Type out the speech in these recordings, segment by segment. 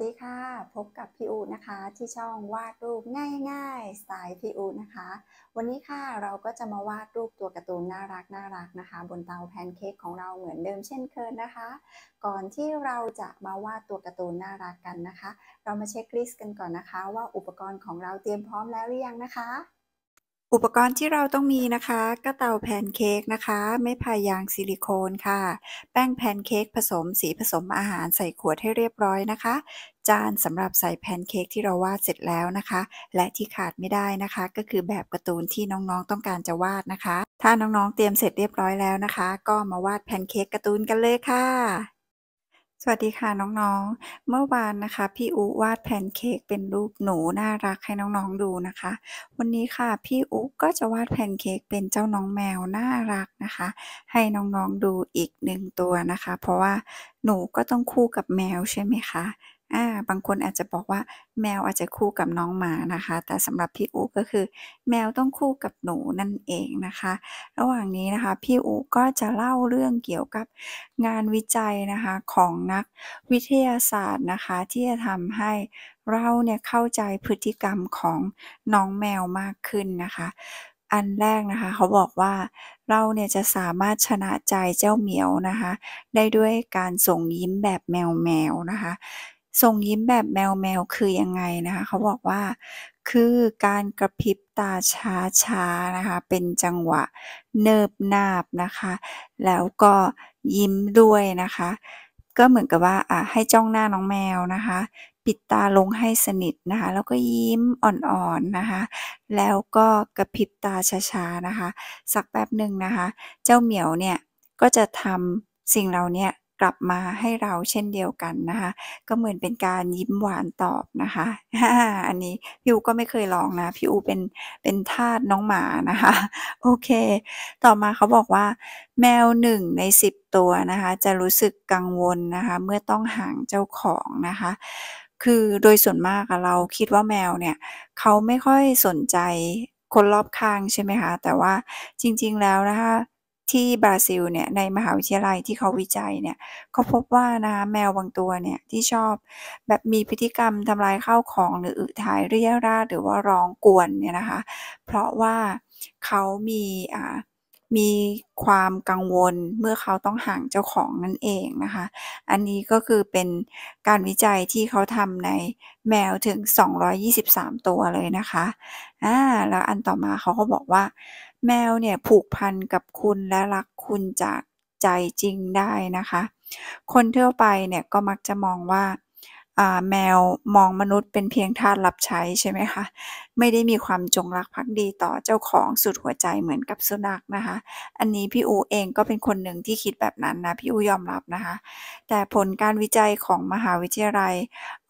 สดีค่ะ พบกับพี่อูนะคะ ที่ช่องวาดรูปง่ายๆสไตล์พี่อูนะคะ วันนี้ค่ะเราก็จะมาวาดรูปตัวการ์ตูนน่ารักน่ารักนะคะ บนเตาแพนเค้กของเราเหมือนเดิมเช่นเคยนะคะ ก่อนที่เราจะมาวาดตัวการ์ตูนน่ารักกันนะคะ เรามาเช็คลิสต์กันก่อนนะคะ ว่าอุปกรณ์ของเราเตรียมพร้อมแล้วหรือยังนะคะอุปกรณ์ที่เราต้องมีนะคะ ก็เตาแพนเค้กนะคะ ไม่พายางซิลิโคนค่ะ แป้งแพนเค้กผสมสีผสมอาหารใส่ขวดให้เรียบร้อยนะคะ จานสำหรับใส่แพนเค้กที่เราวาดเสร็จแล้วนะคะ และที่ขาดไม่ได้นะคะ ก็คือแบบการ์ตูนที่น้องๆต้องการจะวาดนะคะ ถ้าน้องๆเตรียมเสร็จเรียบร้อยแล้วนะคะ ก็มาวาดแพนเค้กการ์ตูนกันเลยค่ะสวัสดีค่ะน้องๆ เมื่อวานนะคะพี่อุวาดแผนเค้กเป็นรูปหนูน่ารักให้น้องๆดูนะคะ วันนี้ค่ะพี่อุก็จะวาดแผนเค้กเป็นเจ้าน้องแมวน่ารักนะคะ ให้น้องๆดูอีกหนึ่งตัวนะคะ เพราะว่าหนูก็ต้องคู่กับแมวใช่ไหมคะอ่าบางคนอาจจะบอกว่าแมวอาจจะคู่กับน้องหมานะคะ แต่สำหรับพี่อูก็คือแมวต้องคู่กับหนูนั่นเองนะคะ ระหว่างนี้นะคะพี่อูก็จะเล่าเรื่องเกี่ยวกับงานวิจัยนะคะของนักวิทยาศาสตร์นะคะ ที่จะทำให้เราเนี่ยเข้าใจพฤติกรรมของน้องแมวมากขึ้นนะคะ อันแรกนะคะ เขาบอกว่าเราเนี่ยจะสามารถชนะใจเจ้าเหมียวนะคะได้ด้วยการส่งยิ้มแบบแมวแมวนะคะทรงยิ้มแบบแมวแมวคือยังไงนะคะ เขาบอกว่าคือการกระพริบตาช้าช้านะคะ เป็นจังหวะเนิบนาบนะคะ แล้วก็ยิ้มด้วยนะคะ ก็เหมือนกับว่า อ่ะให้จ้องหน้าน้องแมวนะคะ ปิดตาลงให้สนิทนะคะ แล้วก็ยิ้มอ่อนๆนะคะ แล้วก็กระพริบตาช้าช้านะคะ สักแป๊บหนึ่งนะคะ เจ้าเหมียวเนี่ย ก็จะทำสิ่งเหล่านี้กลับมาให้เราเช่นเดียวกันนะคะ ก็เหมือนเป็นการยิ้มหวานตอบนะคะอันนี้พี่อูก็ไม่เคยลองนะพี่อูเป็นเป็นทาสน้องหมานะคะโอเค ต่อมาเขาบอกว่า แมวหนึ่งในสิบตัวนะคะ จะรู้สึกกังวลนะคะ เมื่อต้องห่างเจ้าของนะคะ คือโดยส่วนมากเราคิดว่าแมวเนี่ย เขาไม่ค่อยสนใจคนรอบข้างใช่ไหมคะแต่ว่าจริง ๆแล้วนะคะที่บราซิลเนี่ยในมหาวิทยาลัยที่เขาวิจัยเนี่ย เขาพบว่านะแมวบางตัวเนี่ยที่ชอบแบบมีพฤติกรรมทำลายข้าวของหรืออึทายเรียราหรือว่าร้องกวนเนี่ยนะคะ เพราะว่าเขามีอ่ามีความกังวลเมื่อเขาต้องห่างเจ้าของนั่นเองนะคะ อันนี้ก็คือเป็นการวิจัยที่เขาทำในแมวถึง 223 ตัวเลยนะคะ อ่า แล้วอันต่อมาเขาก็บอกว่า แมวเนี่ย ผูกพันกับคุณและรักคุณจากใจจริงได้นะคะ คนทั่วไปเนี่ยก็มักจะมองว่าแมวมองมนุษย์เป็นเพียงทาสรับใช้ใช่ไหมคะไม่ได้มีความจงรักภักดีต่อเจ้าของสุดหัวใจเหมือนกับสุนัขนะคะ อันนี้พี่อูเองก็เป็นคนหนึ่งที่คิดแบบนั้นนะพี่อูยอมรับนะคะ แต่ผลการวิจัยของมหาวิทยาลัย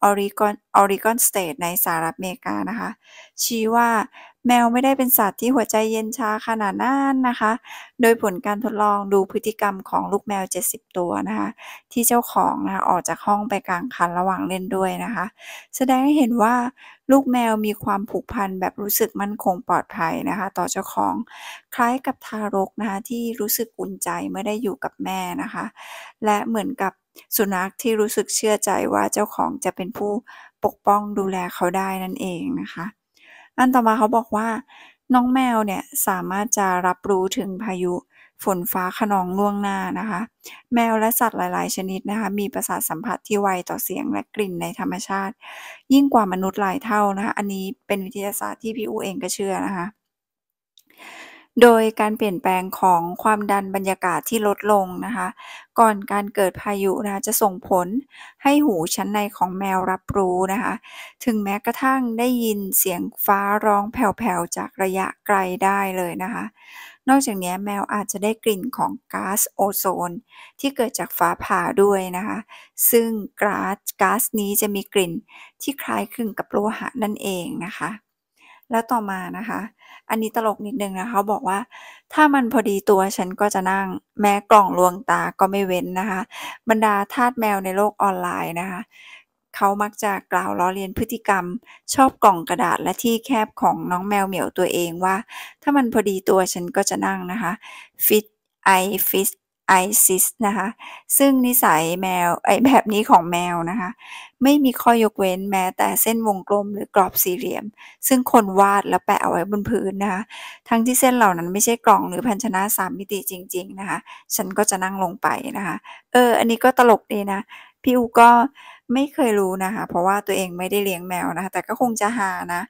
ออริกอนออริกอนสเตทในสหรัฐอเมริกานะคะ ชี้ว่าแมวไม่ได้เป็นสัตว์ที่หัวใจเย็นชาขนาดนั้นนะคะ โดยผลการทดลองดูพฤติกรรมของลูกแมว 70 ตัวนะคะ ที่เจ้าของนะออกจากห้องไปกลางคันระหว่างเล่นด้วยนะคะ แสดงให้เห็นว่าลูกแมวมีความผูกพันแบบรู้สึกมั่นคงปลอดภัยนะคะ ต่อเจ้าของคล้ายกับทารกนะคะที่รู้สึกอุ่นใจเมื่อได้อยู่กับแม่นะคะ และเหมือนกับสุนัขที่รู้สึกเชื่อใจว่าเจ้าของจะเป็นผู้ปกป้องดูแลเขาได้นั่นเองนะคะอันต่อมาเขาบอกว่าน้องแมวเนี่ยสามารถจะรับรู้ถึงพายุฝนฟ้าขนองล่วงหน้านะคะ แมวและสัตว์หลาย ๆชนิดนะคะมีประสาทสัมผัสที่ไวต่อเสียงและกลิ่นในธรรมชาติ ยิ่งกว่ามนุษย์หลายเท่านะคะอันนี้เป็นวิทยาศาสตร์ที่พี่อูเองก็เชื่อนะคะโดยการเปลี่ยนแปลงของความดันบรรยากาศที่ลดลงนะคะ ก่อนการเกิดพายุนะจะส่งผลให้หูชั้นในของแมวรับรู้นะคะ ถึงแม้กระทั่งได้ยินเสียงฟ้าร้องแผ่วๆจากระยะไกลได้เลยนะคะ นอกจากนี้แมวอาจจะได้กลิ่นของก๊าซโอโซน ที่เกิดจากฟ้าผ่าด้วยนะคะ ซึ่งก๊าซก๊าซนี้จะมีกลิ่นที่คล้ายคลึงกับโลหะนั่นเองนะคะแล้วต่อมานะคะ อันนี้ตลกนิดนึงนะคะบอกว่าถ้ามันพอดีตัวฉันก็จะนั่งแม้กล่องลวงตาก็ไม่เว้นนะคะบรรดาทาสแมวในโลกออนไลน์นะคะเขามักจะกล่าวล้อเลียนพฤติกรรม ชอบกล่องกระดาษและที่แคบของน้องแมวเหมียวตัวเองว่า ถ้ามันพอดีตัวฉันก็จะนั่งนะคะ fit I fit ไอซิสนะคะซึ่งนิสัยแมวไอแบบนี้ของแมวนะคะไม่มีข้อยกเว้นแม้แต่เส้นวงกลมหรือกรอบสี่เหลี่ยม ซึ่งคนวาดและแปะเอาไว้บนพื้นนะคะ ทั้งที่เส้นเหล่านั้นไม่ใช่กล่อง หรือพันชนะสามมิติจริง ๆนะคะ ฉันก็จะนั่งลงไปนะคะ เอออันนี้ก็ตลกดีนะ พี่อูก็ไม่เคยรู้นะคะ เพราะว่าตัวเองไม่ได้เลี้ยงแมวนะคะแต่ก็คงจะหานะ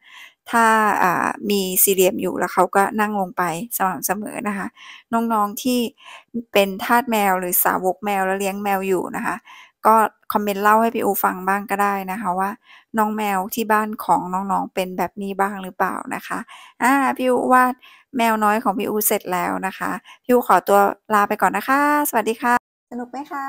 ถ้ามีสี่เหลี่ยมอยู่แล้วเขาก็นั่งลงไปสม่ำเสมอนะคะ น้องๆที่เป็นทาสแมวหรือสาวกแมวแล้วเลี้ยงแมวอยู่นะคะ ก็คอมเมนต์เล่าให้พี่อูฟังบ้างก็ได้นะคะว่าน้องแมวที่บ้านของน้องๆเป็นแบบนี้บ้างหรือเปล่านะคะอ่าพี่อูวาดแมวน้อยของพี่อูเสร็จแล้วนะคะพี่อูขอตัวลาไปก่อนนะคะ สวัสดีค่ะ สนุกไหมคะ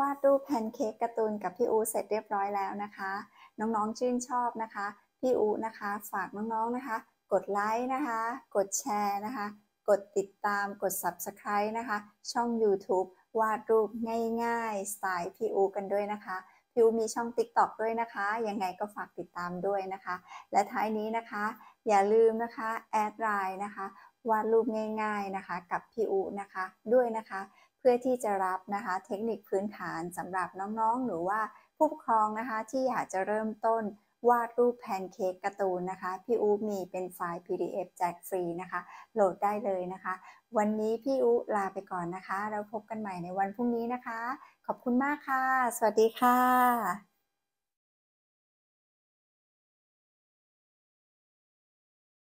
วาดรูปแพนเค้กการ์ตูนกับพี่อูเสร็จเรียบร้อยแล้วนะคะน้องๆชื่นชอบนะคะพี่อูนะคะฝากน้องๆนะคะ กดไลค์นะคะ กดแชร์นะคะ กดติดตามกด Subscribe นะคะ ช่อง YouTube วาดรูปง่ายๆสไตล์พี่อูกันด้วยนะคะพี่อูมีช่อง TikTok ด้วยนะคะ ยังไงก็ฝากติดตามด้วยนะคะ และท้ายนี้นะคะ อย่าลืมนะคะแอดไลน์นะคะวาดรูปง่ายๆนะคะกับพี่อูนะคะ ด้วยนะคะ เพื่อที่จะรับนะคะ เทคนิคพื้นฐานสำหรับน้องๆ หรือว่าผู้ปกครองนะคะที่อยากจะเริ่มต้นวาดรูปแพนเค้กการ์ตูนนะคะ พี่อู๋มีเป็นไฟล์ PDF แจกฟรีนะคะ โหลดได้เลยนะคะ วันนี้พี่อู๋ลาไปก่อนนะคะ เราพบกันใหม่ในวันพรุ่งนี้นะคะ ขอบคุณมากค่ะ สวัสดีค่ะ